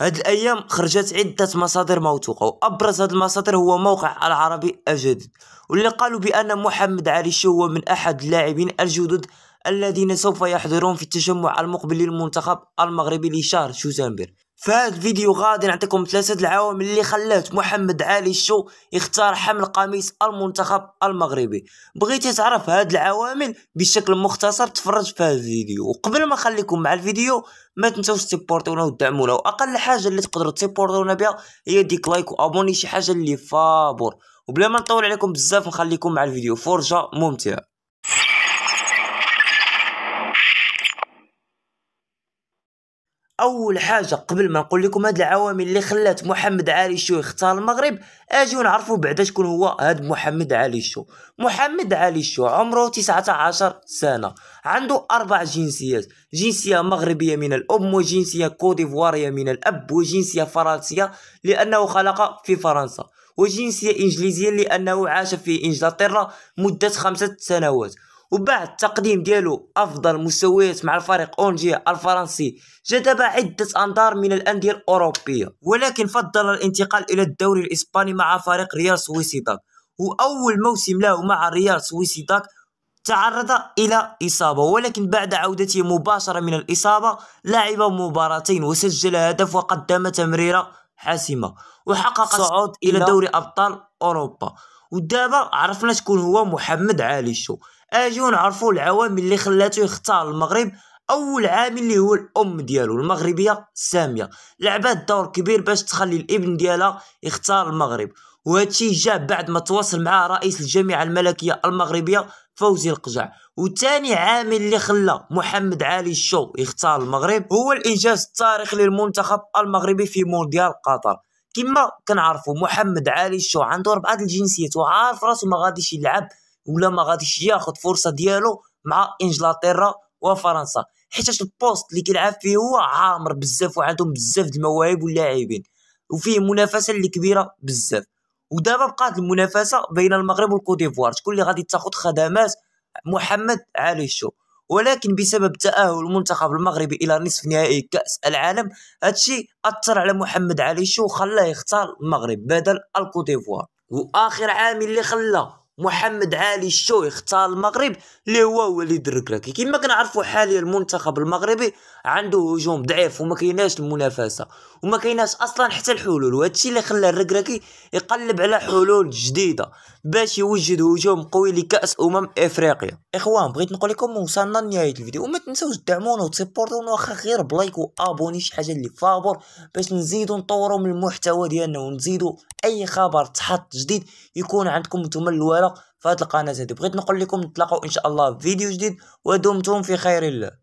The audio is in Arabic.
هاد الايام خرجت عده مصادر موثوقه وابرز هاد المصادر هو موقع العربي الجديد واللي قالوا بان محمد علي شو هو من احد اللاعبين الجدد الذين سوف يحضرون في التجمع المقبل للمنتخب المغربي لشهر شوزامبير فهذا الفيديو غادي نعطيكم ثلاثة العوامل اللي خلات محمد علي الشو يختار حمل قميص المنتخب المغربي بغيتي تعرف هاد العوامل بشكل مختصر تفرج في هاد الفيديو وقبل ما نخليكم مع الفيديو ما تنساوش تسيبورتونا وتدعمونا واقل حاجه اللي تقدروا تسيبورتونا بها هي ديك لايك وابوني شي حاجه اللي فابور وبلا ما نطول عليكم بزاف نخليكم مع الفيديو فرجه ممتعه اول حاجه قبل ما نقول لكم هاد العوامل اللي خلات محمد علي شو يختار المغرب اجيو نعرفوا بعدا شكون هو هاد محمد علي شو محمد علي شو عمره 19 سنه عنده اربع جنسيات جنسيه مغربيه من الام وجنسيه كوديفواريه من الاب وجنسيه فرنسيه لانه خلق في فرنسا وجنسيه انجليزيه لانه عاش في انجلترا مده خمسه سنوات وبعد تقديم ديالو افضل مستويات مع الفريق اونجيا الفرنسي جذب عده انظار من الانديه الاوروبيه ولكن فضل الانتقال الى الدوري الاسباني مع فريق ريال سويسيداك واول موسم له مع ريال سويسيداك تعرض الى اصابه ولكن بعد عودته مباشره من الاصابه لعب مباراتين وسجل هدف وقدم تمريره حاسمه وحقق صعود الى دوري ابطال اوروبا ودابا عرفنا شكون هو محمد علي الشو اجيو نعرفوا العوامل اللي خلاته يختار المغرب اول عامل اللي هو الام ديالو المغربيه ساميه لعبات دور كبير باش تخلي الابن ديالها يختار المغرب وهادشي جا بعد ما تواصل مع رئيس الجامعه الملكيه المغربيه فوزي القجع وثاني عامل اللي خلى محمد علي الشو يختار المغرب هو الانجاز التاريخي للمنتخب المغربي في مونديال قطر كما كنعرفوا محمد علي الشو عنده ربعه الجنسيات وعارف راسو ما غاديش يلعب ولا ما غاديش ياخذ فرصه ديالو مع انجلترا وفرنسا حيت البوست اللي كيلعب فيه هو عامر بزاف وعندهم بزاف د المواهب واللاعبين وفيه منافسه اللي كبيره بزاف ودابا بقات المنافسه بين المغرب والكوت ديفوار شكون اللي غادي تاخذ خدمات محمد علي الشو ولكن بسبب تأهل المنتخب المغربي إلى نصف نهائي كأس العالم هادشي أثر على محمد علي شو وخلاه يختار المغرب بدل الكوتيفوار وآخر عامل اللي خلى محمد علي الشوي اختار المغرب اللي هو وليد الركراكي كما كنعرفوا حاليا المنتخب المغربي عنده هجوم ضعيف وما كايناش المنافسه وما كايناش اصلا حتى الحلول وهادشي اللي خلى الركراكي يقلب على حلول جديده باش يوجد هجوم قوي لكاس امم افريقيا اخوان بغيت نقول لكم وصلنا لنهايه الفيديو وما تنساوش تدعمونا وتسيبورتونا واخا غير بلايك وابوني شي حاجه اللي فابور باش نزيدو نطوروا من المحتوى ديالنا ونزيدو اي خبر تحط جديد يكون عندكم نتوما الورق فهاد القناه هادي بغيت نقول لكم نتلاقاو ان شاء الله في فيديو جديد ودمتم في خير الله